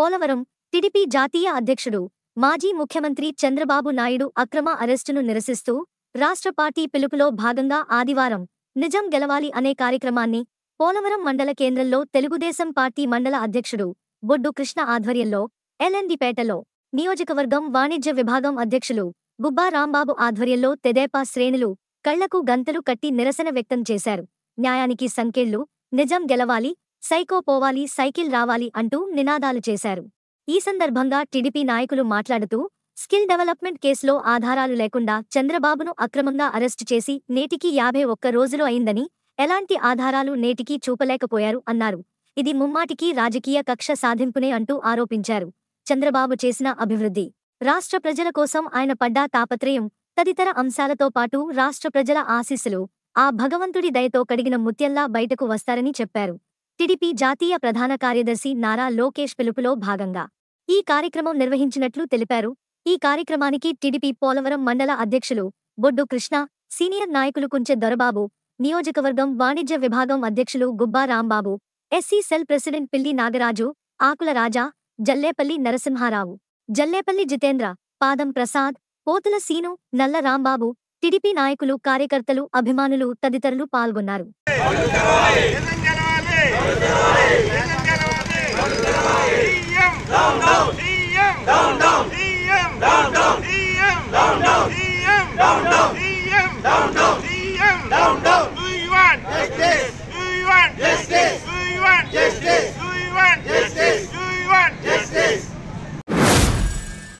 Polavaram TDP జాతీయ అధ్యక్షుడు మాజీ ముఖ్యమంత్రి చంద్రబాబు నాయుడు అక్రమ అరెస్టును నిరసిస్తూ రాష్ట్ర పార్టీ పిలుపులో భాగంగా ఆదివారం నిజం గెలవాలి అనే కార్యక్రమాన్ని పోలవరం మండల కేంద్రంలో తెలుగుదేశం పార్టీ మండల అధ్యక్షుడు బొడ్డు కృష్ణ ఆధ్వర్యంలో ఎల్ఎన్డిపేటలో నియోజకవర్గం వాణిజ్య విభాగం అధ్యక్షులు గుబ్బా రాంబాబు ఆధ్వర్యంలో తెదేపా శ్రేణులు కళ్లకు గంతలు కట్టి నిరసన వ్యక్తం చేశారు న్యాయానికి సంకేళ్లు నిజం గెలవాలి సైకో పోవాలి సైకిల్ రావాలి అంటూ నినాదాలు చేశారు ఈ సందర్భంగా టీడీపీ నాయకులు మాట్లాడుతూ స్కిల్ డెవలప్మెంట్ కేసులో ఆధారాలు లేకుండా చంద్రబాబును అక్రమంగా అరెస్టు చేసి నేటికి యాభై ఒక్క రోజులు అయిందని ఎలాంటి ఆధారాలు నేటికీ చూపలేకపోయారు అన్నారు ఇది ముమ్మాటికి రాజకీయ కక్ష సాధింపునే అంటూ ఆరోపించారు చంద్రబాబు చేసిన అభివృద్ధి రాష్ట్ర ప్రజల కోసం ఆయన పడ్డా తాపత్రయం తదితర అంశాలతో పాటు రాష్ట్ర ప్రజల ఆశీస్సులు ఆ భగవంతుడి దయతో కడిగిన ముత్యంలా బయటకు వస్తారని చెప్పారు టిడిపి జాతీయ ప్రధాన కార్యదర్శి నారా లోకేష్ పిలుపులో భాగంగా ఈ కార్యక్రమం నిర్వహించినట్లు తెలిపారు ఈ కార్యక్రమానికి టిడిపి పోలవరం మండల అధ్యక్షులు బొడ్డు కృష్ణ సీనియర్ నాయకులు కుంచె దొరబాబు నియోజకవర్గం వాణిజ్య విభాగం అధ్యక్షులు Gubba Rambabu SC cell president Pilli Nagaraju ఆకుల రాజా జల్లేపల్లి నరసింహారావు జల్లేపల్లి జితేంద్ర పాదం ప్రసాద్ పోతుల సీను నల్ల రాంబాబు టిడిపి నాయకులు కార్యకర్తలు అభిమానులు తదితరులు పాల్గొన్నారు